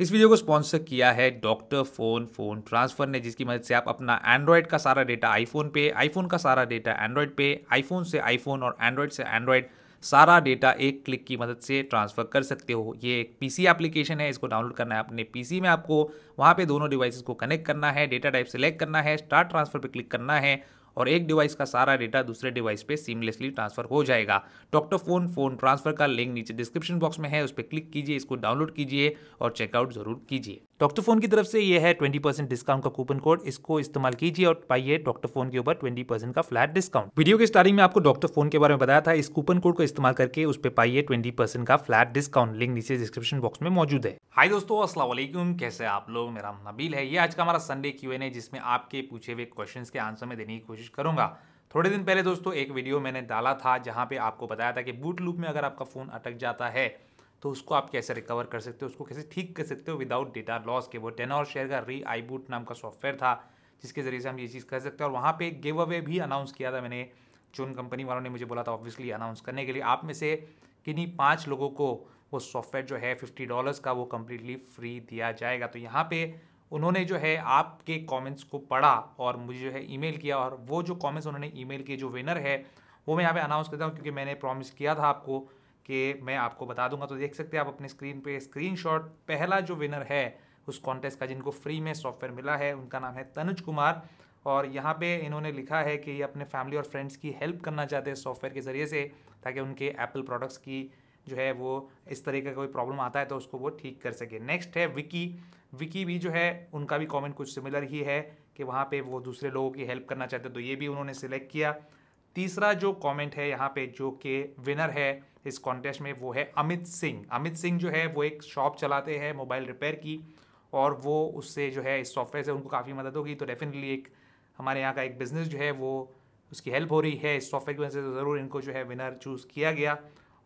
इस वीडियो को स्पॉन्सर किया है डॉक्टर फोन फोन ट्रांसफर ने जिसकी मदद से आप अपना एंड्रॉयड का सारा डेटा आईफोन पे आईफोन का सारा डेटा एंड्रॉयड पे आईफोन से आईफोन और एंड्रॉयड से एंड्रॉयड सारा डेटा एक क्लिक की मदद से ट्रांसफ़र कर सकते हो ये एक पीसी एप्लीकेशन है इसको डाउनलोड करना है अपने पीसी में आपको वहाँ पे दोनों डिवाइसेस को कनेक्ट करना है डेटा टाइप सेलेक्ट करना है स्टार्ट ट्रांसफ़र पे क्लिक करना है और एक डिवाइस का सारा डेटा दूसरे डिवाइस पे सीमलेसली ट्रांसफर हो जाएगा डॉक्टर फोन फोन ट्रांसफर का लिंक नीचे डिस्क्रिप्शन बॉक्स में है उस पर क्लिक कीजिए इसको डाउनलोड कीजिए और चेकआउट जरूर कीजिए डॉक्टर फोन की तरफ से ये है ट्वेंटी परसेंट डिस्काउंट का कूपन कोड इसको इस्तेमाल कीजिए और पाइए डॉक्टर फोन के ऊपर ट्वेंटी परसेंट का फ्लैट डिस्काउंट वीडियो के स्टार्टिंग में आपको डॉक्टर फोन के बारे में बताया था इस कूपन कोड को इस्तेमाल करके उस पर पाइए ट्वेंटी परसेंट का फ्लैट डिस्काउंट लिंक नीचे डिस्क्रिप्शन बॉक्स में मौजूद है हाई दोस्तों असला कैसे आप लोग मेरा नबील है ये आज का हमारा संडे क्यू एन ए जिसमें आपके पूछे हुए क्वेश्चन के आंसर में देने की कोशिश करूंगा थोड़े दिन पहले दोस्तों एक वीडियो मैंने डाला था जहाँ पे आपको बताया था कि बूट लूप में अगर आपका फोन अटक जाता है तो उसको आप कैसे रिकवर कर सकते हो उसको कैसे ठीक कर सकते हो विदाउट डेटा लॉस के वो और शेयर का री आई बूट नाम का सॉफ्टवेयर था जिसके ज़रिए से हम ये चीज़ कर सकते हैं और वहाँ पे एक गिव अवे भी अनाउंस किया था मैंने जो उन कंपनी वालों ने मुझे बोला था ऑब्वियसली अनाउंस करने के लिए आप में से किन्हीं पाँच लोगों को वो सॉफ्टवेयर जो है फिफ्टी डॉलर्स का वो कम्प्लीटली फ्री दिया जाएगा तो यहाँ पे उन्होंने जो है आपके कमेंट्स को पढ़ा और मुझे जो है ईमेल किया और वो जो कमेंट्स उन्होंने ईमेल किए जो विनर है वो मैं यहाँ पे अनाउंस करता हूँ क्योंकि मैंने प्रॉमिस किया था आपको कि मैं आपको बता दूंगा तो देख सकते हैं आप अपने स्क्रीन पे स्क्रीनशॉट पहला जो विनर है उस कॉन्टेस्ट का जिनको फ्री में सॉफ्टवेयर मिला है उनका नाम है तनुज कुमार और यहाँ पे इन्होंने लिखा है कि ये अपने फैमिली और फ्रेंड्स की हेल्प करना चाहते हैं सॉफ्टवेयर के ज़रिए से ताकि उनके एप्पल प्रोडक्ट्स की जो है वो इस तरह का कोई प्रॉब्लम आता है तो उसको वो ठीक कर सके नेक्स्ट है विकी विकी भी जो है उनका भी कमेंट कुछ सिमिलर ही है कि वहाँ पे वो दूसरे लोगों की हेल्प करना चाहते हैं तो ये भी उन्होंने सिलेक्ट किया तीसरा जो कमेंट है यहाँ पे जो कि विनर है इस कॉन्टेस्ट में वो है अमित सिंह अमित सिंह जो है वो एक शॉप चलाते हैं मोबाइल रिपेयर की और वो उससे जो है इस सॉफ्टवेयर से उनको काफ़ी मदद होगी तो डेफिनेटली एक हमारे यहाँ का एक बिज़नेस जो है वो उसकी हेल्प हो रही है इस सॉफ्टवेयर की वजह से तो ज़रूर इनको जो है विनर चूज़ किया गया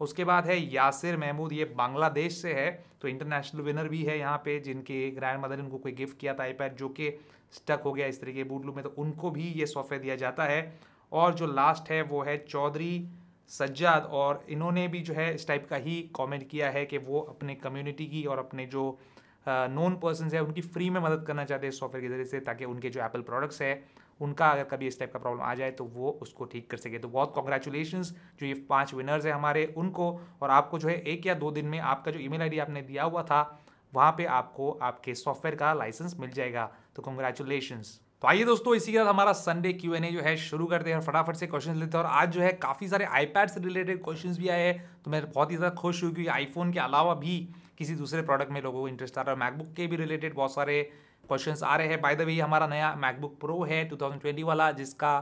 उसके बाद है यासिर महमूद ये बांग्लादेश से है तो इंटरनेशनल विनर भी है यहाँ पे जिनके ग्रैंड मदर ने कोई गिफ्ट किया था आईपैड जो कि स्टक हो गया इस तरीके बूटलू में तो उनको भी ये सॉफ्टवेयर दिया जाता है और जो लास्ट है वो है चौधरी सज्जाद और इन्होंने भी जो है इस टाइप का ही कमेंट किया है कि वो अपने कम्युनिटी की और अपने जो नॉन पर्सन है उनकी फ्री में मदद करना चाहते हैं सॉफ्टवेयर के जरिए से ताकि उनके जो एप्पल प्रोडक्ट्स है उनका अगर कभी इस टाइप का प्रॉब्लम आ जाए तो वो उसको ठीक कर सके तो बहुत कॉन्ग्रेचुलेशन जो ये पाँच विनर्स हैं हमारे उनको और आपको जो है एक या दो दिन में आपका जो ई मेल आपने दिया हुआ था वहाँ पर आपको आपके सॉफ्टवेयर का लाइसेंस मिल जाएगा तो कॉन्ग्रेचुलेशन्स तो आइए दोस्तों इसी के साथ हमारा संडे क्यू एन ए जो है शुरू करते हैं फटाफट से क्वेश्चन लेते हैं और आज जो है काफ़ी सारे आईपैड से रिलेटेड क्वेश्चंस भी आए हैं तो मैं बहुत ही ज़्यादा खुश हूँ क्योंकि आईफोन के अलावा भी किसी दूसरे प्रोडक्ट में लोगों को इंटरेस्ट आ रहा है मैकबुक के भी रिलेटेड बहुत सारे क्वेश्चन आ रहे हैं बाय द वे हमारा नया मैकबुक प्रो है टू वाला जिसका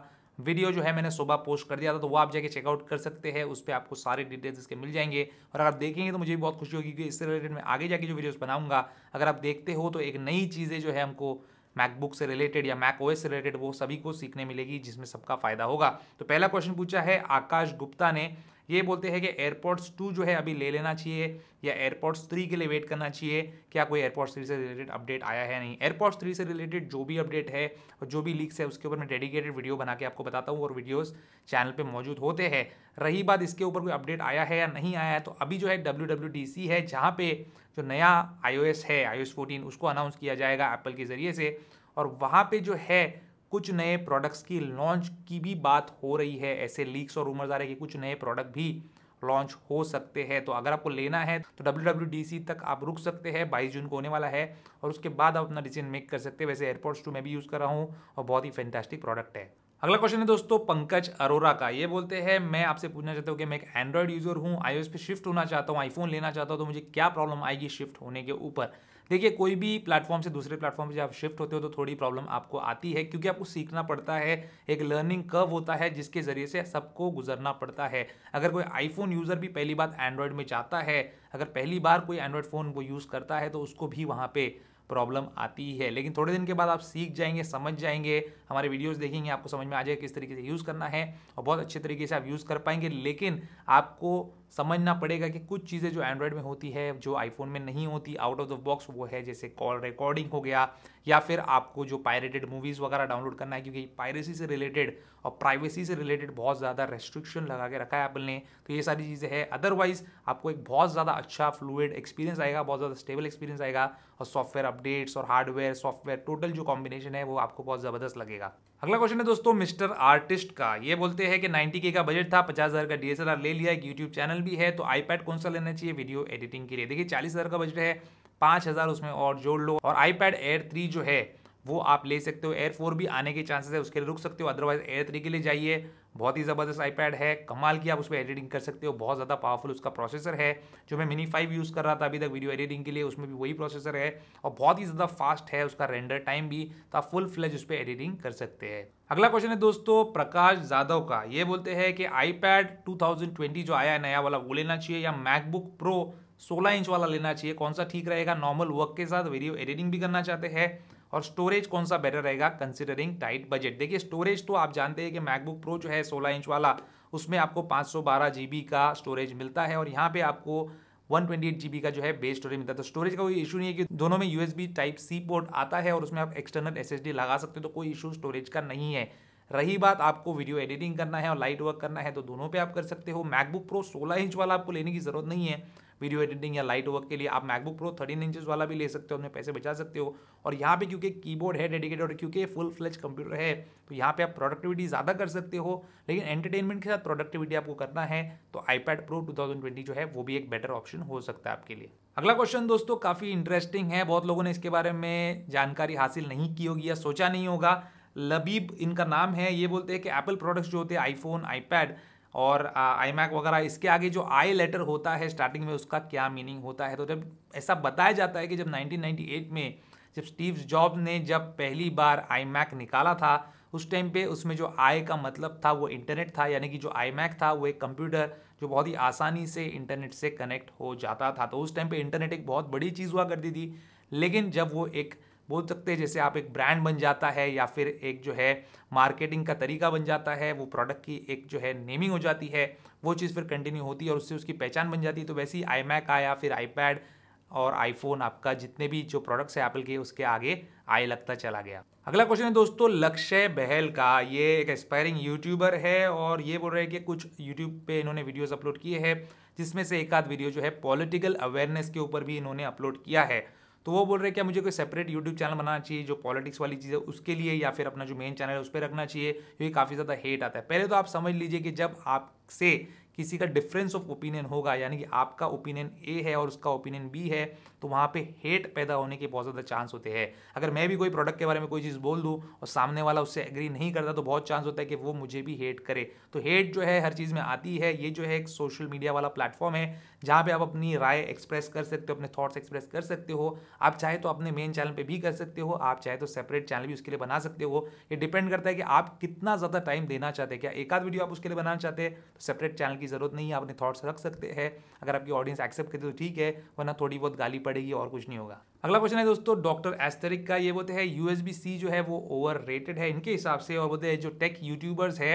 वीडियो जो है मैंने सुबह पोस्ट कर दिया था तो वो आप जाके चेकआउट कर सकते हैं उस पर आपको सारे डिटेल्स इसके मिल जाएंगे और अगर देखेंगे तो मुझे भी बहुत खुशी होगी कि इससे रिलेटेड मैं आगे जाके जो वीडियोस बनाऊंगा अगर आप देखते हो तो एक नई चीज़ें जो है हमको मैकबुक से रिलेटेड या मैक ओएस से रिलेटेड वो सभी को सीखने मिलेगी जिसमें सबका फायदा होगा तो पहला क्वेश्चन पूछा है आकाश गुप्ता ने ये बोलते हैं कि एयरपोर्ट्स टू जो है अभी ले लेना चाहिए या एयरपोर्ट्स थ्री के लिए वेट करना चाहिए क्या कोई एयरपोर्ट्स थ्री से रिलेटेड अपडेट आया है नहीं एयरपोर्ट्स थ्री से रिलेटेड जो भी अपडेट है और जो भी लीक्स है उसके ऊपर मैं डेडिकेटेड वीडियो बना के आपको बताता हूँ और वीडियोज़ चैनल पर मौजूद होते हैं रही बात इसके ऊपर कोई अपडेट आया है या नहीं आया है तो अभी जो है डब्ल्यू है जहाँ पे जो नया आई है आई ओ उसको अनाउंस किया जाएगा एप्पल के ज़रिए से और वहाँ पर जो है कुछ नए प्रोडक्ट्स की लॉन्च की भी बात हो रही है ऐसे लीक्स और रूमर्स आ रहे हैं कि कुछ नए प्रोडक्ट भी लॉन्च हो सकते हैं तो अगर आपको लेना है तो डब्ल्यू तक आप रुक सकते हैं बाईस जून को होने वाला है और उसके बाद आप अपना डिसीजन मेक कर सकते हैं वैसे एयरपोर्ट्स टू मैं भी यूज़ कर रहा हूँ और बहुत ही फैंटास्टिक प्रोडक्ट है अगला क्वेश्चन है दोस्तों पंकज अरोरा का ये बोलते हैं मैं आपसे पूछना चाहता हूँ कि मैं एक एंड्रॉयड यूज़र हूँ आईओएस पे शिफ्ट होना चाहता हूँ आईफोन लेना चाहता हूँ तो मुझे क्या प्रॉब्लम आएगी शिफ्ट होने के ऊपर देखिए कोई भी प्लेटफॉर्म से दूसरे प्लेटफॉर्म पर जब आप शिफ्ट होते हो तो थोड़ी प्रॉब्लम आपको आती है क्योंकि आपको सीखना पड़ता है एक लर्निंग कर्व होता है जिसके ज़रिए से सबको गुजरना पड़ता है अगर कोई आईफोन यूज़र भी पहली बार एंड्रॉयड में जाता है अगर पहली बार कोई एंड्रॉयड फ़ोन वो यूज़ करता है तो उसको भी वहाँ पर प्रॉब्लम आती है लेकिन थोड़े दिन के बाद आप सीख जाएंगे समझ जाएंगे हमारे वीडियोस देखेंगे आपको समझ में आ जाएगा किस तरीके से यूज़ करना है और बहुत अच्छे तरीके से आप यूज़ कर पाएंगे लेकिन आपको समझना पड़ेगा कि कुछ चीज़ें जो एंड्रॉयड में होती है जो आईफोन में नहीं होती आउट ऑफ द बॉक्स वो है जैसे कॉल रिकॉर्डिंग हो गया या फिर आपको जो पायरेटेड मूवीज़ वगैरह डाउनलोड करना है क्योंकि पायरेसी से रिलेटेड और प्राइवेसी से रिलेटेड बहुत ज़्यादा रेस्ट्रिक्शन लगा के रखा है एप्पल ने तो ये सारी चीज़ें हैं अदरवाइज आपको एक बहुत ज़्यादा अच्छा फ्लूड एक्सपीरियंस आएगा बहुत ज़्यादा स्टेबल एक्सपीरियंस आएगा और सॉफ्टवेयर अपडेट्स और हार्डवेयर सॉफ्टवेयर टोटल जो कॉम्बिनेशन है वो आपको बहुत ज़बरदस्त लगेगा लगेगा अगला क्वेश्चन है दोस्तों मिस्टर आर्टिस्ट का ये बोलते हैं कि 90 के का बजट था पचास हज़ार का डीएसएलआर ले लिया एक यूट्यूब चैनल भी है तो आईपैड कौन सा लेना चाहिए वीडियो एडिटिंग के लिए देखिए चालीस हज़ार का बजट है पाँच हज़ार उसमें और जोड़ लो और आईपैड एयर थ्री जो है वो आप ले सकते हो एयर फोर भी आने के चांसेस है उसके लिए रुक सकते हो अदरवाइज एयर थ्री के लिए जाइए बहुत ही ज़बरदस्त आईपैड है कमाल की आप उस पर एडिटिंग कर सकते हो बहुत ज़्यादा पावरफुल उसका प्रोसेसर है जो मैं मिनी फाइव यूज़ कर रहा था अभी तक वीडियो एडिटिंग के लिए उसमें भी वही प्रोसेसर है और बहुत ही ज़्यादा फास्ट है उसका रेंडर टाइम भी तो आप फुल फ्लेज उस पर एडिटिंग कर सकते हैं अगला क्वेश्चन है दोस्तों प्रकाश जाधव का ये बोलते हैं कि आईपैड 2020 जो आया है नया वाला वो लेना चाहिए या मैकबुक प्रो 16 इंच वाला लेना चाहिए कौन सा ठीक रहेगा नॉर्मल वर्क के साथ वीडियो एडिटिंग भी करना चाहते हैं और स्टोरेज कौन सा बेटर रहेगा कंसिडरिंग टाइट बजट देखिए स्टोरेज तो आप जानते हैं कि मैकबुक प्रो जो है सोलह इंच वाला उसमें आपको पाँच सौ का स्टोरेज मिलता है और यहाँ पर आपको वन ट्वेंटी एट बी का जो है बेस स्टोरेज मिलता है तो स्टोरेज का कोई इशू नहीं है कि दोनों में बी टाइप सी पोर्ट आता है और उसमें आप एक्सटर्नल डी लगा सकते हो तो कोई इशू स्टोरेज का नहीं है रही बात आपको वीडियो एडिटिंग करना है और लाइट वर्क करना है तो दोनों पे आप कर सकते हो मैकबुक प्रो 16 इंच वाला आपको लेने की ज़रूरत नहीं है वीडियो एडिटिंग या लाइट वर्क के लिए आप मैकबुक प्रो थर्टीन इंचेस वाला भी ले सकते हो उनमें पैसे बचा सकते हो और यहाँ पे क्योंकि कीबोर्ड है डेडिकेटेड और क्योंकि फुल फ्लेज कंप्यूटर है तो यहाँ पे आप प्रोडक्टिविटी ज़्यादा कर सकते हो लेकिन एंटरटेनमेंट के साथ प्रोडक्टिविटी आपको करना है तो आईपैड प्रो 2020 जो है वो भी एक बेटर ऑप्शन हो सकता है आपके लिए अगला क्वेश्चन दोस्तों काफ़ी इंटरेस्टिंग है बहुत लोगों ने इसके बारे में जानकारी हासिल नहीं की होगी या सोचा नहीं होगा लबीब इनका नाम है ये बोलते हैं कि एप्पल प्रोडक्ट्स जो होते हैं आईफोन आईपैड और आई मैक वगैरह इसके आगे जो आई लेटर होता है स्टार्टिंग में उसका क्या मीनिंग होता है तो जब ऐसा बताया जाता है कि जब 1998 में जब स्टीव जॉब ने जब पहली बार आई मैक निकाला था उस टाइम पे उसमें जो आई का मतलब था वो इंटरनेट था यानी कि जो आई मैक था वो एक कंप्यूटर जो बहुत ही आसानी से इंटरनेट से कनेक्ट हो जाता था तो उस टाइम पे इंटरनेट एक बहुत बड़ी चीज़ हुआ करती थी लेकिन जब वो एक बोल सकते हैं जैसे आप एक ब्रांड बन जाता है या फिर एक जो है मार्केटिंग का तरीका बन जाता है वो प्रोडक्ट की एक जो है नेमिंग हो जाती है वो चीज़ फिर कंटिन्यू होती है और उससे उसकी पहचान बन जाती है तो वैसे ही आई मैक आया फिर आईपैड और आईफोन आपका जितने भी जो प्रोडक्ट्स है एप्पल के उसके आगे आए लगता चला गया अगला क्वेश्चन है दोस्तों लक्ष्य बहल का ये एक एस्पायरिंग यूट्यूबर है और ये बोल रहे हैं कि कुछ यूट्यूब पे इन्होंने वीडियोस अपलोड किए हैं जिसमें से एक आध वीडियो जो है पॉलिटिकल अवेयरनेस के ऊपर भी इन्होंने अपलोड किया है तो वो बोल रहे हैं क्या मुझे कोई सेपरेट यूट्यूब चैनल बनाना चाहिए जो पॉलिटिक्स वाली चीज़ है उसके लिए या फिर अपना जो मेन चैनल है उस पर रखना चाहिए क्योंकि काफ़ी ज़्यादा हेट आता है पहले तो आप समझ लीजिए कि जब आपसे किसी का डिफरेंस ऑफ ओपिनियन होगा यानी कि आपका ओपिनियन ए है और उसका ओपिनियन बी है तो वहाँ पे हेट पैदा होने के बहुत ज़्यादा चांस होते हैं अगर मैं भी कोई प्रोडक्ट के बारे में कोई चीज़ बोल दूँ और सामने वाला उससे एग्री नहीं करता तो बहुत चांस होता है कि वो मुझे भी हेट करे तो हेट जो है हर चीज़ में आती है ये जो है एक सोशल मीडिया वाला प्लेटफॉर्म है जहाँ पर आप अपनी राय एक्सप्रेस कर सकते हो अपने थाट्स एक्सप्रेस कर सकते हो आप चाहे तो अपने मेन चैनल पर भी कर सकते हो आप चाहे तो सेपरेट चैनल भी उसके लिए बना सकते हो ये डिपेंड करता है कि आप कितना ज़्यादा टाइम देना चाहते हैं क्या एक आध वीडियो आप उसके लिए बनाना चाहते हैं तो सेपरेट चैनल की की ज़रूरत नहीं है अपने थॉट्स रख सकते हैं अगर आपकी ऑडियंस एक्सेप्ट करती तो ठीक है वरना थोड़ी बहुत गाली पड़ेगी और कुछ नहीं होगा अगला क्वेश्चन है दोस्तों डॉक्टर एस्तरिक का ये बोलते हैं यूएसबी सी जो है वो ओवर रेटेड है इनके हिसाब से और बोलते हैं जो टेक यूट्यूबर्स है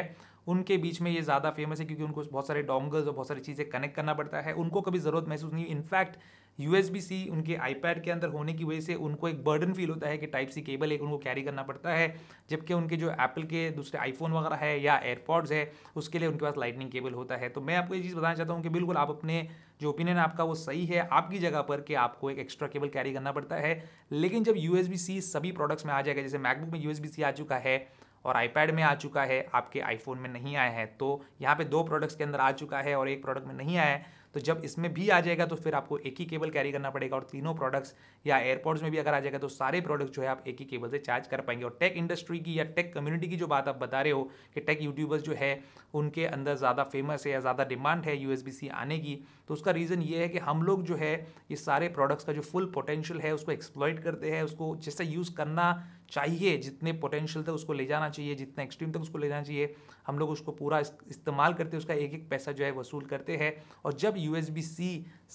उनके बीच में ये ज़्यादा फेमस है क्योंकि उनको बहुत सारे डोंगल्स और बहुत सारी चीज़ें कनेक्ट करना पड़ता है उनको कभी ज़रूरत महसूस नहीं in fact U S B C उनके आईपैड के अंदर होने की वजह से उनको एक बर्डन फील होता है कि टाइप सी केबल एक उनको कैरी करना पड़ता है जबकि उनके जो एप्पल के दूसरे आईफोन वगैरह है या एयरपॉड्स है उसके लिए उनके पास लाइटनिंग केबल होता है तो मैं आपको ये चीज़ बताना चाहता हूँ कि बिल्कुल आप अपने जो ओपिनियन आपका वो सही है आपकी जगह पर कि आपको एक एक्स्ट्रा केबल कैरी करना पड़ता है लेकिन जब यू एस बी सी सभी प्रोडक्ट्स में आ जाएगा जैसे मैकबुक में यू एस बी सी आ चुका है और आईपैड में आ चुका है आपके आईफोन में नहीं आया है तो यहाँ पे दो प्रोडक्ट्स के अंदर आ चुका है और एक प्रोडक्ट में नहीं आया है तो जब इसमें भी आ जाएगा तो फिर आपको एक ही केबल कैरी करना पड़ेगा और तीनों प्रोडक्ट्स या एयरपोर्ट्स में भी अगर आ जाएगा तो सारे प्रोडक्ट्स जो है आप एक ही केबल से चार्ज कर पाएंगे और टेक इंडस्ट्री की या टेक कम्युनिटी की जो बात आप बता रहे हो कि टेक यूट्यूबर्स जो है उनके अंदर ज़्यादा फेमस है या ज़्यादा डिमांड है यू आने की तो उसका रीज़न ये है कि हम लोग जो है इस सारे प्रोडक्ट्स का जो फुल पोटेंशियल है उसको एक्सप्लॉयट करते हैं उसको जिससे यूज़ करना चाहिए जितने पोटेंशियल तक उसको ले जाना चाहिए जितना एक्सट्रीम तक उसको ले जाना चाहिए हम लोग उसको पूरा इस्तेमाल करते हैं उसका एक एक पैसा जो है वसूल करते हैं और जब यू एस बी सी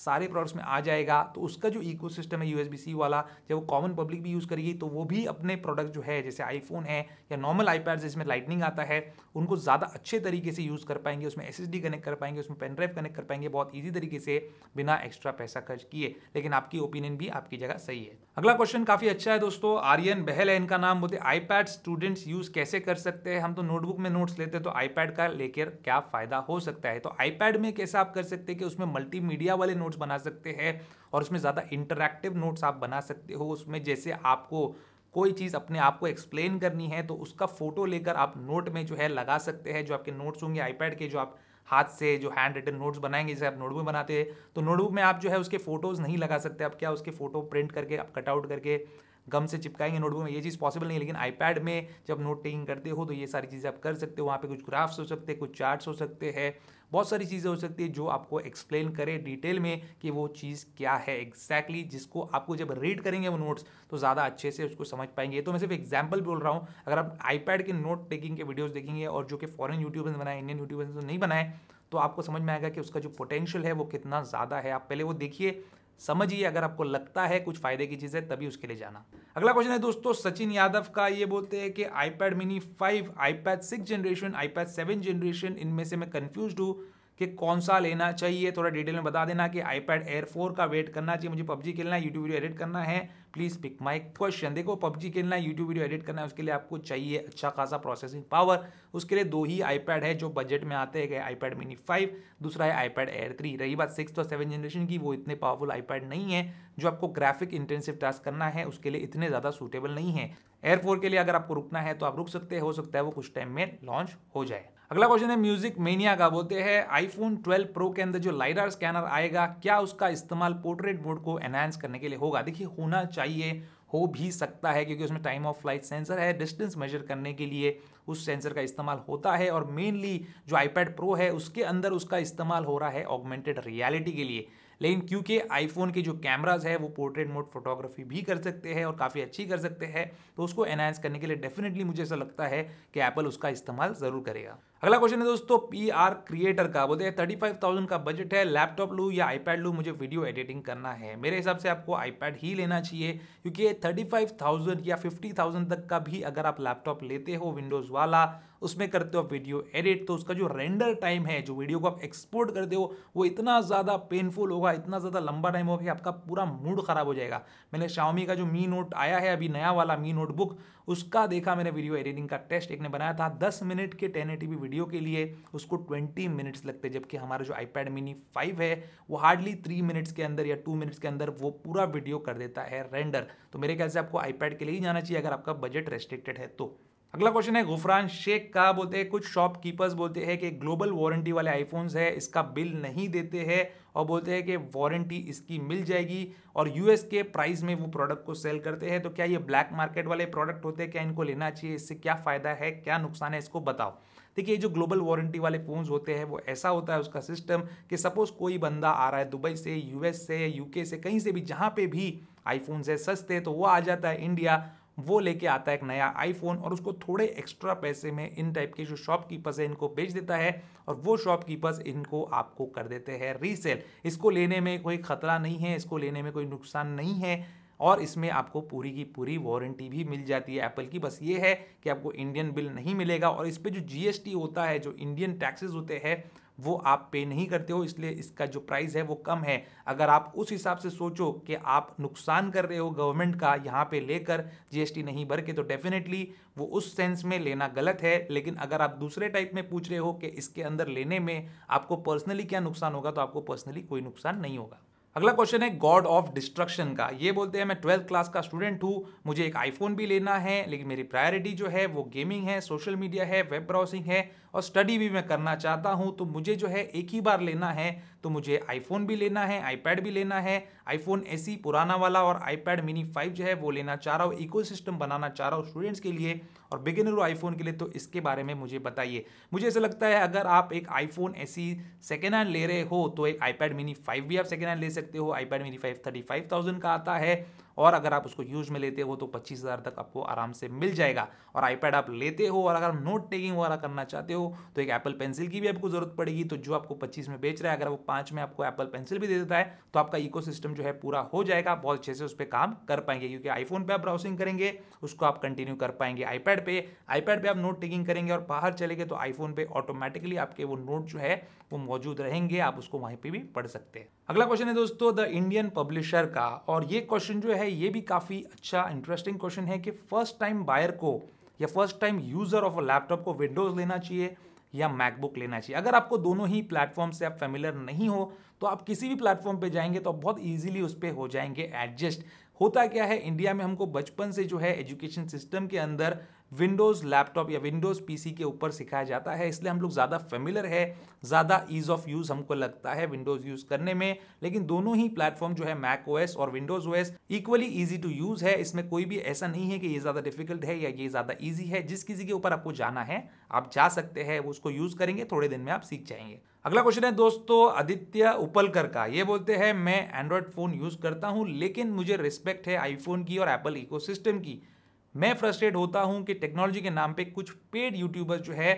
सारे प्रोडक्ट्स में आ जाएगा तो उसका जो सिस्टम है बी सी वाला जब वो कॉमन पब्लिक भी यूज़ करेगी तो वो भी अपने प्रोडक्ट जो है जैसे आईफोन है या नॉर्मल आईपैड जिसमें लाइटनिंग आता है उनको ज़्यादा अच्छे तरीके से यूज़ कर पाएंगे उसमें एस कनेक्ट कर पाएंगे उसमें पेन ड्राइव कनेक्ट कर पाएंगे बहुत ईजी तरीके से बिना एक्स्ट्रा पैसा खर्च किए लेकिन आपकी ओपिनियन भी आपकी जगह सही है अगला क्वेश्चन काफ़ी अच्छा है दोस्तों आर्यन बहल है इनका नाम बोलते आईपैड स्टूडेंट्स यूज़ कैसे कर सकते हैं हम तो नोटबुक में नोट्स लेते हैं तो आईपैड का लेकर क्या फ़ायदा हो सकता है तो आईपैड में कैसे आप कर सकते हैं कि उसमें मल्टीमीडिया वाले नोट नोट्स बना सकते हैं और उसमें ज़्यादा इंटरैक्टिव नोट्स आप बना सकते हो उसमें जैसे आपको कोई चीज़ अपने आप को एक्सप्लेन करनी है तो उसका फोटो लेकर आप नोट में जो है लगा सकते हैं जो आपके नोट्स होंगे आईपैड के जो आप हाथ से जो हैंड रिटन नोट्स बनाएंगे जैसे आप नोटबुक बनाते हैं तो नोटबुक में आप जो है उसके फोटोज़ नहीं लगा सकते आप क्या उसके फ़ोटो प्रिंट करके आप कटआउट करके गम से चिपकाएंगे नोटबुक में ये चीज़ पॉसिबल नहीं है लेकिन आईपैड में जब नोट टेकिंग करते हो तो ये सारी चीज़ें आप कर सकते हो वहाँ पे कुछ ग्राफ्स हो सकते हैं कुछ चार्ट्स हो सकते हैं बहुत सारी चीज़ें हो सकती है जो आपको एक्सप्लेन करे डिटेल में कि वो चीज़ क्या है एग्जैक्टली exactly जिसको आपको जब रीड करेंगे वो नोट्स तो ज़्यादा अच्छे से उसको समझ पाएंगे तो मैं सिर्फ एग्जाम्पल बोल रहा हूँ अगर आप आईपैड के नोट टेकिंग के वीडियोज़ देखेंगे और जो कि फॉरन यूट्यूबर्स बनाए इंडियन यूट्यूबर्स तो नहीं बनाए तो आपको समझ में आएगा कि उसका जो पोटेंशियल है वो कितना ज़्यादा है आप पहले वो देखिए समझिए अगर आपको लगता है कुछ फायदे की चीज़ है तभी उसके लिए जाना अगला क्वेश्चन है दोस्तों सचिन यादव का ये बोलते हैं कि iPad mini five iPad six generation iPad seven generation इनमें से मैं कंफ्यूज हूँ कि कौन सा लेना चाहिए थोड़ा डिटेल में बता देना कि आईपैड एयर फोर का वेट करना चाहिए मुझे पबजी खेलना है यूट्यूब वीडियो एडिट करना है प्लीज़ पिक माई क्वेश्चन देखो पबजी खेलना है यूट्यूब वीडियो एडिट करना है उसके लिए आपको चाहिए अच्छा खासा प्रोसेसिंग पावर उसके लिए दो ही आईपैड है जो बजट में आते हैं आईपैड मिनी फाइव दूसरा है आईपैड एयर थ्री रही बात सिक्स और सेवन जनरेशन की वो इतने पावरफुल आईपैड नहीं है जो आपको ग्राफिक इंटेंसिव टास्क करना है उसके लिए इतने ज़्यादा सूटेबल नहीं है एयर फोर के लिए अगर आपको रुकना है तो आप रुक सकते हैं हो सकता है वो कुछ टाइम में लॉन्च हो जाए अगला क्वेश्चन है म्यूजिक मेनिया का बोलते हैं आईफोन 12 प्रो के अंदर जो लाइडर स्कैनर आएगा क्या उसका इस्तेमाल पोर्ट्रेट मोड को एनहांस करने के लिए होगा देखिए होना चाहिए हो भी सकता है क्योंकि उसमें टाइम ऑफ फ्लाइट सेंसर है डिस्टेंस मेजर करने के लिए उस सेंसर का इस्तेमाल होता है और मेनली जो आईपैड प्रो है उसके अंदर उसका इस्तेमाल हो रहा है ऑगमेंटेड रियलिटी के लिए लेकिन क्योंकि आईफोन के जो कैमराज है वो पोर्ट्रेट मोड फोटोग्राफी भी कर सकते हैं और काफ़ी अच्छी कर सकते हैं तो उसको एनहांस करने के लिए डेफिनेटली मुझे ऐसा लगता है कि एप्पल उसका इस्तेमाल ज़रूर करेगा अगला क्वेश्चन है दोस्तों पी आर क्रिएटर का बोलते हैं थर्टी फाइव थाउजेंड का बजट है लैपटॉप लूँ या आईपैड लूँ मुझे वीडियो एडिटिंग करना है मेरे हिसाब से आपको आईपैड ही लेना चाहिए क्योंकि थर्टी फाइव थाउजेंड या फिफ्टी थाउजेंड तक का भी अगर आप लैपटॉप लेते हो विंडोज़ वाला उसमें करते हो वीडियो एडिट तो उसका जो रेंडर टाइम है जो वीडियो को आप एक्सपोर्ट करते हो वो इतना ज़्यादा पेनफुल होगा इतना ज़्यादा लंबा टाइम होगा कि आपका पूरा मूड ख़राब हो जाएगा मैंने शाओमी का जो मी नोट आया है अभी नया वाला मी नोटबुक उसका देखा मैंने वीडियो एडिटिंग का टेस्ट एक ने बनाया था दस मिनट के टेन वीडियो वीडियो के लिए उसको 20 मिनट्स लगते जबकि हमारा जो आईपैड मिनी फाइव है वो हार्डली थ्री मिनट्स के अंदर या टू मिनट्स के अंदर वो पूरा वीडियो कर देता है रेंडर तो मेरे ख्याल से आपको आईपैड के लिए ही जाना चाहिए अगर आपका बजट रेस्ट्रिक्टेड है तो अगला क्वेश्चन है गुफरान शेख का बोलते हैं कुछ शॉपकीपर्स बोलते हैं कि ग्लोबल वारंटी वाले आईफोन्स है इसका बिल नहीं देते हैं और बोलते हैं कि वारंटी इसकी मिल जाएगी और यूएस के प्राइस में वो प्रोडक्ट को सेल करते हैं तो क्या ये ब्लैक मार्केट वाले प्रोडक्ट होते हैं क्या इनको लेना चाहिए इससे क्या फ़ायदा है क्या नुकसान है इसको बताओ देखिए जो ग्लोबल वारंटी वाले फ़ोन्स होते हैं वो ऐसा होता है उसका सिस्टम कि सपोज़ कोई बंदा आ रहा है दुबई से यूएस से यूके से कहीं से भी जहाँ पे भी आईफोन है सस्ते तो वो आ जाता है इंडिया वो लेके आता है एक नया आईफोन और उसको थोड़े एक्स्ट्रा पैसे में इन टाइप के जो शॉपकीपर्स हैं इनको बेच देता है और वो शॉपकीपर्स इनको आपको कर देते हैं रीसेल इसको लेने में कोई ख़तरा नहीं है इसको लेने में कोई नुकसान नहीं है और इसमें आपको पूरी की पूरी वारंटी भी मिल जाती है एप्पल की बस ये है कि आपको इंडियन बिल नहीं मिलेगा और इस पर जो जी होता है जो इंडियन टैक्सेस होते हैं वो आप पे नहीं करते हो इसलिए इसका जो प्राइस है वो कम है अगर आप उस हिसाब से सोचो कि आप नुकसान कर रहे हो गवर्नमेंट का यहाँ पे लेकर जीएसटी नहीं भर के तो डेफिनेटली वो उस सेंस में लेना गलत है लेकिन अगर आप दूसरे टाइप में पूछ रहे हो कि इसके अंदर लेने में आपको पर्सनली क्या नुकसान होगा तो आपको पर्सनली कोई नुकसान नहीं होगा अगला क्वेश्चन है गॉड ऑफ डिस्ट्रक्शन का ये बोलते हैं मैं ट्वेल्थ क्लास का स्टूडेंट हूँ मुझे एक आईफोन भी लेना है लेकिन मेरी प्रायोरिटी जो है वो गेमिंग है सोशल मीडिया है वेब ब्राउजिंग है और स्टडी भी मैं करना चाहता हूँ तो मुझे जो है एक ही बार लेना है तो मुझे आईफोन भी लेना है आईपैड भी लेना है आईफोन एस e पुराना वाला और आईपैड मिनी फाइव जो है वो लेना चाह रहा हूँ इको बनाना चाह रहा हूँ स्टूडेंट्स के लिए और बिगिनर आईफोन के लिए तो इसके बारे में मुझे बताइए मुझे ऐसा लगता है अगर आप एक आईफोन एस सेकेंड हैंड ले रहे हो तो एक आईपैड मिनी फाइव भी आप सेकेंड हैंड ले सकते हो iPad mini five thirty five thousand का आता है और अगर आप उसको यूज में लेते हो तो पच्चीस हज़ार तक आपको आराम से मिल जाएगा और आईपैड आप लेते हो और अगर नोट टेकिंग वगैरह करना चाहते हो तो एक एप्पल पेंसिल की भी आपको जरूरत पड़ेगी तो जो आपको पच्चीस में बेच रहा है अगर वो पाँच में आपको एप्पल पेंसिल भी दे देता है तो आपका इको जो है पूरा हो जाएगा बहुत अच्छे से उस पर काम कर पाएंगे क्योंकि आईफोन पर आप ब्राउसिंग करेंगे उसको आप कंटिन्यू कर पाएंगे आईपैड पे आईपैड पे आप नोट टेकिंग करेंगे और बाहर चले गए तो आईफोन पे ऑटोमेटिकली आपके वो नोट जो है वो मौजूद रहेंगे आप उसको वहीं पर भी पढ़ सकते हैं अगला क्वेश्चन है दोस्तों द इंडियन पब्लिशर का और ये क्वेश्चन जो है है ये भी काफ़ी अच्छा इंटरेस्टिंग क्वेश्चन है कि फर्स्ट टाइम बायर को या first time user of a laptop को विंडोज़ लेना चाहिए या मैकबुक लेना चाहिए अगर आपको दोनों ही प्लेटफॉर्म से आप फेमिलर नहीं हो तो आप किसी भी प्लेटफॉर्म पे जाएंगे तो आप बहुत इजीली उस पर हो जाएंगे एडजस्ट होता क्या है इंडिया में हमको बचपन से जो है एजुकेशन सिस्टम के अंदर विंडोज़ लैपटॉप या विंडोज़ पीसी के ऊपर सिखाया जाता है इसलिए हम लोग ज़्यादा फेमिलर है ज़्यादा ईज़ ऑफ यूज़ हमको लगता है विंडोज़ यूज़ करने में लेकिन दोनों ही प्लेटफॉर्म जो है मैक ओएस और Windows OS equally easy to use है इसमें कोई भी ऐसा नहीं है कि ये ज़्यादा डिफिकल्ट है या ये ज़्यादा ईजी है जिस किसी के ऊपर आपको जाना है आप जा सकते हैं उसको यूज़ करेंगे थोड़े दिन में आप सीख जाएंगे अगला क्वेश्चन है दोस्तों आदित्य उपलकर का ये बोलते हैं मैं एंड्रॉयड फ़ोन यूज़ करता हूँ लेकिन मुझे रिस्पेक्ट है आईफोन की और एप्पल इकोसिस्टम की मैं फ्रस्ट्रेट होता हूं कि टेक्नोलॉजी के नाम पे कुछ पेड यूट्यूबर्स जो है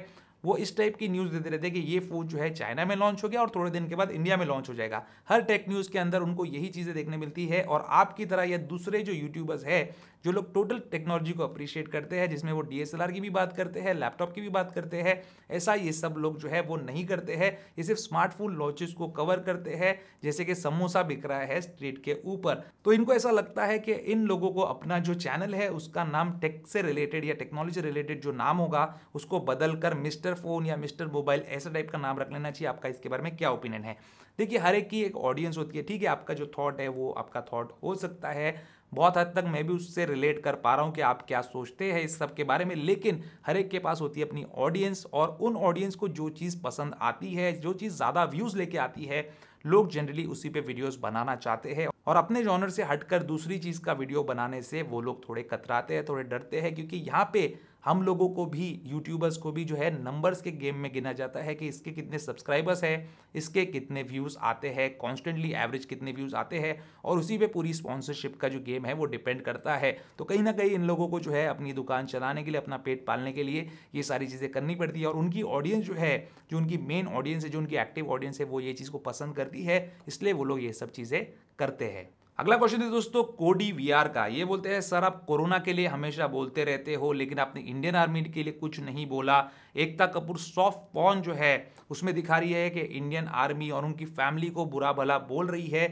वो इस टाइप की न्यूज़ देते रहते हैं कि ये फ़ोन जो है चाइना में लॉन्च हो गया और थोड़े दिन के बाद इंडिया में लॉन्च हो जाएगा हर टेक न्यूज़ के अंदर उनको यही चीज़ें देखने मिलती है और आपकी तरह या दूसरे जो यूट्यूबर्स हैं जो लोग टोटल टेक्नोलॉजी को अप्रिशिएट करते हैं जिसमें वो डी की भी बात करते हैं लैपटॉप की भी बात करते हैं ऐसा ये सब लोग जो है वो नहीं करते हैं ये सिर्फ स्मार्टफोन लॉन्चेस को कवर करते हैं जैसे कि समोसा बिक रहा है स्ट्रीट के ऊपर तो इनको ऐसा लगता है कि इन लोगों को अपना जो चैनल है उसका नाम टेक से रिलेटेड या टेक्नोलॉजी रिलेटेड जो नाम होगा उसको बदल कर मिस्टर मिस्टर फ़ोन या मिस्टर मोबाइल ऐसा टाइप का नाम रख लेना चाहिए आपका इसके बारे में क्या ओपिनियन है देखिए हर एक की एक ऑडियंस होती है ठीक है आपका जो थॉट है वो आपका थॉट हो सकता है बहुत हद तक मैं भी उससे रिलेट कर पा रहा हूँ कि आप क्या सोचते हैं इस सब के बारे में लेकिन हर एक के पास होती है अपनी ऑडियंस और उन ऑडियंस को जो चीज़ पसंद आती है जो चीज़ ज़्यादा व्यूज़ लेके आती है लोग जनरली उसी पे वीडियोस बनाना चाहते हैं और अपने जॉनर से हटकर दूसरी चीज़ का वीडियो बनाने से वो लोग थोड़े कतराते हैं थोड़े डरते हैं क्योंकि यहाँ पे हम लोगों को भी यूट्यूबर्स को भी जो है नंबर्स के गेम में गिना जाता है कि इसके कितने सब्सक्राइबर्स हैं इसके कितने व्यूज़ आते हैं कॉन्स्टेंटली एवरेज कितने व्यूज़ आते हैं और उसी पे पूरी स्पॉन्सरशिप का जो गेम है वो डिपेंड करता है तो कहीं ना कहीं इन लोगों को जो है अपनी दुकान चलाने के लिए अपना पेट पालने के लिए ये सारी चीज़ें करनी पड़ती है और उनकी ऑडियंस जो है जो उनकी मेन ऑडियंस है जो उनकी एक्टिव ऑडियंस है वो ये चीज़ को पसंद करती है इसलिए वो लोग ये सब चीज़ें करते हैं अगला क्वेश्चन है दोस्तों कोडी वीआर का ये बोलते हैं सर आप कोरोना के लिए हमेशा बोलते रहते हो लेकिन आपने इंडियन आर्मी के लिए कुछ नहीं बोला एकता कपूर सॉफ्ट पॉन जो है उसमें दिखा रही है कि इंडियन आर्मी और उनकी फैमिली को बुरा भला बोल रही है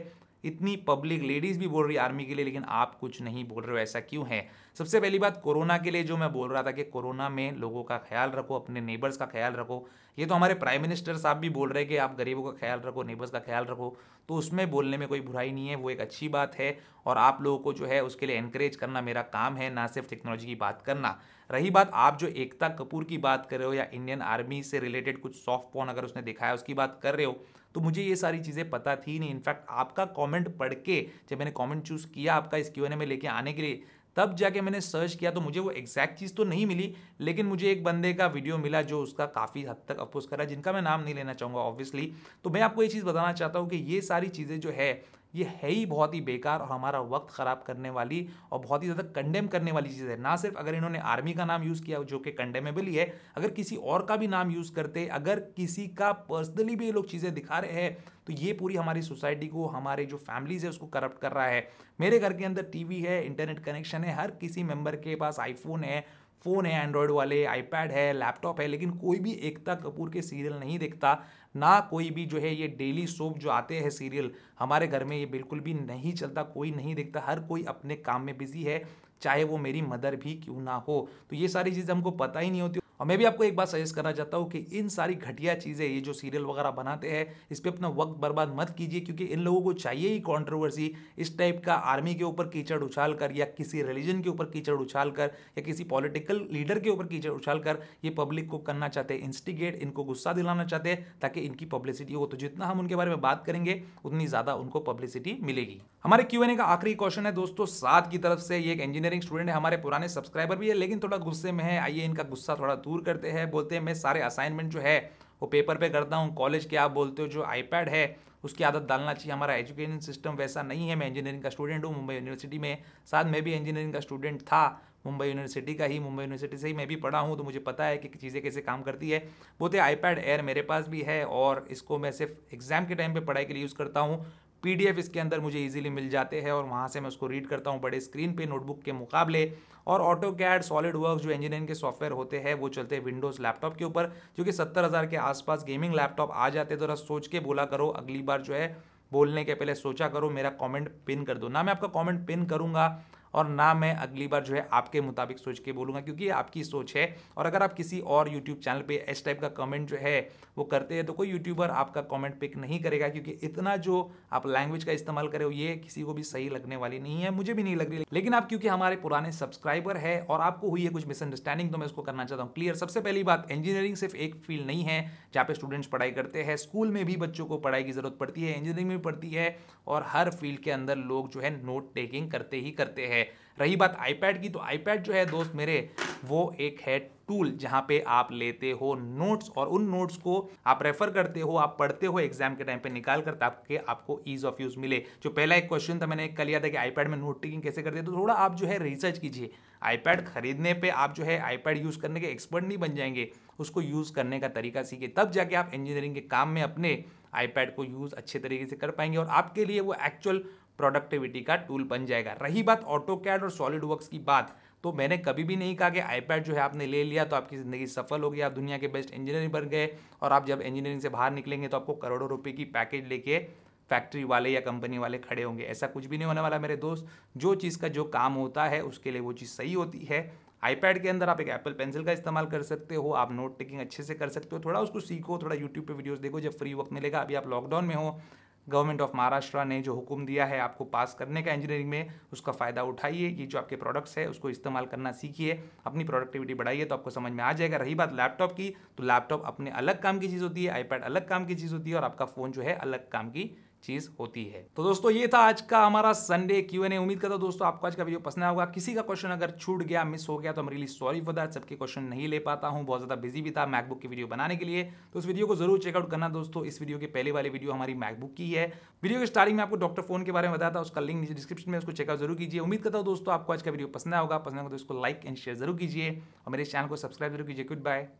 इतनी पब्लिक लेडीज़ भी बोल रही आर्मी के लिए लेकिन आप कुछ नहीं बोल रहे हो ऐसा क्यों है सबसे पहली बात कोरोना के लिए जो मैं बोल रहा था कि कोरोना में लोगों का ख्याल रखो अपने नेबर्स का ख्याल रखो ये तो हमारे प्राइम मिनिस्टर साहब भी बोल रहे हैं कि आप गरीबों का ख्याल रखो नेबर्स का ख्याल रखो तो उसमें बोलने में कोई बुराई नहीं है वो एक अच्छी बात है और आप लोगों को जो है उसके लिए इनक्रेज करना मेरा काम है ना सिर्फ टेक्नोलॉजी की बात करना रही बात आप जो एकता कपूर की बात कर रहे हो या इंडियन आर्मी से रिलेटेड कुछ सॉफ्ट फोन अगर उसने दिखाया उसकी बात कर रहे हो तो मुझे ये सारी चीज़ें पता थी नहीं इनफैक्ट आपका कॉमेंट पढ़ के जब मैंने कॉमेंट चूज़ किया आपका इस क्यू में लेके आने के लिए तब जाके मैंने सर्च किया तो मुझे वो एग्जैक्ट चीज़ तो नहीं मिली लेकिन मुझे एक बंदे का वीडियो मिला जो उसका काफ़ी हद तक अपोज करा जिनका मैं नाम नहीं लेना चाहूँगा ऑब्वियसली तो मैं आपको ये चीज़ बताना चाहता हूँ कि ये सारी चीज़ें जो है ये है ही बहुत ही बेकार और हमारा वक्त ख़राब करने वाली और बहुत ही ज़्यादा कंडेम करने वाली चीज़ है ना सिर्फ अगर इन्होंने आर्मी का नाम यूज़ किया जो कि कंडेमेबल ही है अगर किसी और का भी नाम यूज़ करते अगर किसी का पर्सनली भी ये लोग चीज़ें दिखा रहे हैं तो ये पूरी हमारी सोसाइटी को हमारे जो फैमिलीज है उसको करप्ट कर रहा है मेरे घर के अंदर टी है इंटरनेट कनेक्शन है हर किसी मेम्बर के पास आईफोन है फ़ोन है एंड्रॉयड वाले आईपैड है लैपटॉप है लेकिन कोई भी एकता कपूर के सीरियल नहीं देखता ना कोई भी जो है ये डेली सोप जो आते हैं सीरियल हमारे घर में ये बिल्कुल भी नहीं चलता कोई नहीं देखता हर कोई अपने काम में बिजी है चाहे वो मेरी मदर भी क्यों ना हो तो ये सारी चीज़ हमको पता ही नहीं होती और मैं भी आपको एक बात सजेस्ट करना चाहता हूँ कि इन सारी घटिया चीज़ें ये जो सीरियल वगैरह बनाते हैं इस पर अपना वक्त बर्बाद मत कीजिए क्योंकि इन लोगों को चाहिए ही कॉन्ट्रोवर्सी इस टाइप का आर्मी के ऊपर कीचड़ उछाल कर या किसी रिलीजन के ऊपर कीचड़ उछाल कर या किसी पॉलिटिकल लीडर के ऊपर कीचड़ उछाल कर ये पब्लिक को करना चाहते हैं इंस्टिगेट इनको गुस्सा दिलाना चाहते हैं ताकि इनकी पब्लिसिटी हो तो जितना हम उनके बारे में बात करेंगे उतनी ज़्यादा उनको पब्लिसिटी मिलेगी हमारे क्यू का आखिरी क्वेश्चन है दोस्तों सात की तरफ से ये एक इंजीनियरिंग स्टूडेंट है हमारे पुराने सब्सक्राइबर भी है लेकिन थोड़ा गुस्से में है आइए इनका गुस्सा थोड़ा दूर करते हैं बोलते हैं मैं सारे असाइनमेंट जो है वो पेपर पे करता हूँ कॉलेज के आप बोलते हो जो आईपैड है उसकी आदत डालना चाहिए हमारा एजुकेशन सिस्टम वैसा नहीं है मैं इंजीनियरिंग का स्टूडेंट हूँ मुंबई यूनिवर्सिटी में साथ मैं भी इंजीनियरिंग का स्टूडेंट था मुंबई यूनिवर्सिटी का ही मुंबई यूनिवर्सिटी से ही मैं भी पढ़ा हूँ तो मुझे पता है कि चीज़ें कैसे काम करती है बोलते आईपैड एयर मेरे पास भी है और इसको मैं सिर्फ एग्जाम के टाइम पर पढ़ाई के लिए यूज़ करता हूँ पी इसके अंदर मुझे ईजिली मिल जाते हैं और वहाँ से मैं उसको रीड करता हूँ बड़े स्क्रीन पे नोटबुक के मुकाबले और ऑटो कैड सॉलिड वर्क जो इंजीनियरिंग के सॉफ्टवेयर होते हैं वो चलते हैं विंडोज़ लैपटॉप के ऊपर क्योंकि सत्तर हज़ार के आसपास गेमिंग लैपटॉप आ जाते तो सोच के बोला करो अगली बार जो है बोलने के पहले सोचा करो मेरा कमेंट पिन कर दो ना मैं आपका कमेंट पिन करूंगा और ना मैं अगली बार जो है आपके मुताबिक सोच के बोलूँगा क्योंकि ये आपकी सोच है और अगर आप किसी और यूट्यूब चैनल पर इस टाइप का कमेंट जो है वो करते हैं तो कोई यूट्यूबर आपका कमेंट पिक नहीं करेगा क्योंकि इतना जो आप लैंग्वेज का इस्तेमाल करे हो ये किसी को भी सही लगने वाली नहीं है मुझे भी नहीं लग रही लेकिन आप क्योंकि हमारे पुराने सब्सक्राइबर है और आपको हुई है कुछ मिसअंडरस्टैंडिंग तो मैं उसको करना चाहता हूँ क्लियर सबसे पहली बात इंजीनियरिंग सिर्फ एक फील्ड नहीं है जहाँ पे स्टूडेंट्स पढ़ाई करते हैं स्कूल में भी बच्चों को पढ़ाई की जरूरत पड़ती है इंजीनियरिंग में पड़ती है और हर फील्ड के अंदर लोग जो है नोट टेकिंग करते ही करते हैं है रही बात आईपैड की तो आईपैड जो है दोस्त मेरे वो एक है टूल जहाँ पे आप लेते हो नोट्स और उन नोट्स को आप रेफर करते हो आप पढ़ते हो एग्जाम के टाइम पे निकाल कर ताकि आपको ईज ऑफ यूज़ मिले जो पहला एक क्वेश्चन था मैंने एक लिया था कि आईपैड में नोट टेकिंग कैसे करते तो थोड़ा आप जो है रिसर्च कीजिए आईपैड खरीदने पे आप जो है आईपैड यूज़ करने के एक्सपर्ट नहीं बन जाएंगे उसको यूज़ करने का तरीका सीखे तब जाके आप इंजीनियरिंग के काम में अपने आईपैड को यूज़ अच्छे तरीके से कर पाएंगे और आपके लिए वो एक्चुअल प्रोडक्टिविटी का टूल बन जाएगा रही बात ऑटो कैड और सॉलिड वर्क की बात तो मैंने कभी भी नहीं कहा कि आईपैड जो है आपने ले लिया तो आपकी ज़िंदगी सफल होगी आप दुनिया के बेस्ट इंजीनियर बन गए और आप जब इंजीनियरिंग से बाहर निकलेंगे तो आपको करोड़ों रुपये की पैकेज लेके फैक्ट्री वाले या कंपनी वाले खड़े होंगे ऐसा कुछ भी नहीं होने वाला मेरे दोस्त जो चीज़ का जो काम होता है उसके लिए वो चीज़ सही होती है आईपैड के अंदर आप एक एप्पल पेंसिल का इस्तेमाल कर सकते हो आप नोट टेकिंग अच्छे से कर सकते हो थोड़ा उसको सीखो थोड़ा यूट्यूब पे वीडियोस देखो जब फ्री वक्त मिलेगा अभी आप लॉकडाउन में हो गवर्नमेंट ऑफ महाराष्ट्र ने जो हुक्म दिया है आपको पास करने का इंजीनियरिंग में उसका फ़ायदा उठाइए ये जो आपके प्रोडक्ट्स है उसको इस्तेमाल करना सीखिए अपनी प्रोडक्टिविटी बढ़ाइए तो आपको समझ में आ जाएगा रही बात लैपटॉप की तो लैपटॉप अपने अलग काम की चीज़ होती है आईपैड अलग काम की चीज़ होती है और आपका फ़ोन जो है अलग काम की चीज होती है तो दोस्तों ये था आज का हमारा संडे क्यू एन ए उम्मीद करता दोस्तों आपको आज का वीडियो पसंद आया होगा किसी का क्वेश्चन अगर छूट गया मिस हो गया तो हम रियली सॉरी फॉर दैट सबके क्वेश्चन नहीं ले पाता हूँ बहुत ज्यादा बिजी भी था मैकबुक की वीडियो बनाने के लिए तो उस वीडियो को जरूर चेकआउट करना दोस्तों इस वीडियो के पहले वाली वीडियो हमारी मैकबुक की है वीडियो के स्टार्टिंग में आपको डॉक्टर फोन के बारे में बताया था उसका लिंक नीचे डिस्क्रिप्शन में उसको चेकआउट जरूर कीजिए उम्मीद करता हूँ दोस्तों आपको आज का वीडियो पसंद आया होगा पसंद आएगा तो इसको लाइक एंड शेयर जरूर कीजिए और मेरे चैनल को सब्सक्राइब जरूर कीजिए गुड बाय